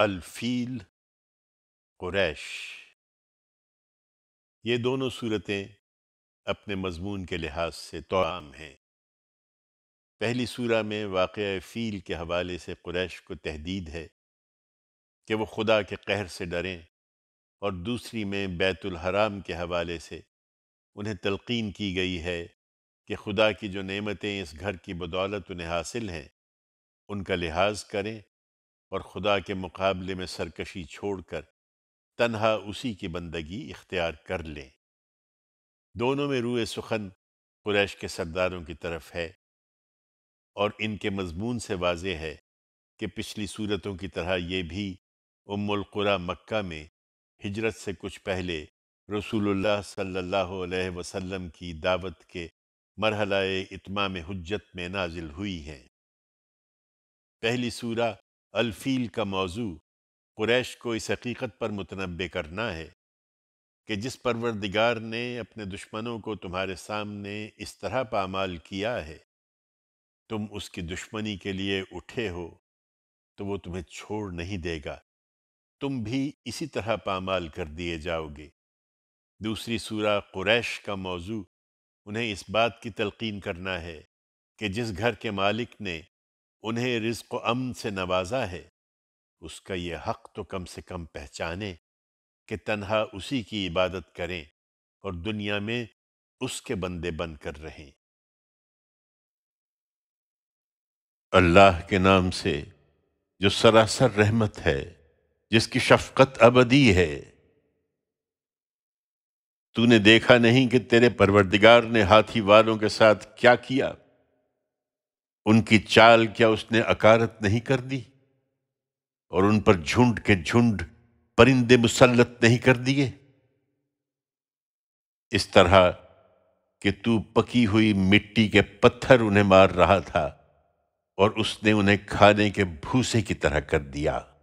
अलफील कुरैश ये दोनों सूरतें अपने मजमून के लिहाज से तो आम हैं पहली सूरा में वाक़ फ़ील के हवाले से कुरैश को तहदीद है कि वो खुदा के कहर से डरें और दूसरी में बैतुल हराम के हवाले से उन्हें तलकीन की गई है कि खुदा की जो नेमतें इस घर की बदौलत उन्हें हासिल हैं उनका लिहाज करें और खुदा के मुकाबले में सरकशी छोड़कर तन्हा उसी की बंदगी इख्तियार कर लें दोनों में रूए सुखन कुरैश के सरदारों की तरफ है और इनके मजमून से वाज है कि पिछली सूरतों की तरह ये भी उम्मकुरा मक्का में हिजरत से कुछ पहले रसूलुल्लाह सल्लल्लाहु अलैहि वसल्लम की दावत के मरहला इतमाम हजत में नाजिल हुई हैं पहली सूरा अलफ़ील का मौजू कुरैश को इस हकीकत पर मुतनबे करना है कि जिस परवरदिगार ने अपने दुश्मनों को तुम्हारे सामने इस तरह पामाल किया है तुम उसकी दुश्मनी के लिए उठे हो तो वो तुम्हें छोड़ नहीं देगा तुम भी इसी तरह पामाल कर दिए जाओगे दूसरी सूरा कुरैश का मौजू उन्हें इस बात की तलकीन करना है कि जिस घर के मालिक ने उन्हें रिज्क अमन से नवाजा है उसका ये हक तो कम से कम पहचाने कि तनहा उसी की इबादत करें और दुनिया में उसके बंदे बन कर रहें अल्लाह के नाम से जो सरासर रहमत है जिसकी शफकत अबदी है तूने देखा नहीं कि तेरे परवरदिगार ने हाथी वालों के साथ क्या किया उनकी चाल क्या उसने अकारत नहीं कर दी और उन पर झुंड के झुंड परिंदे मुसलत नहीं कर दिए इस तरह कि तू पकी हुई मिट्टी के पत्थर उन्हें मार रहा था और उसने उन्हें खाने के भूसे की तरह कर दिया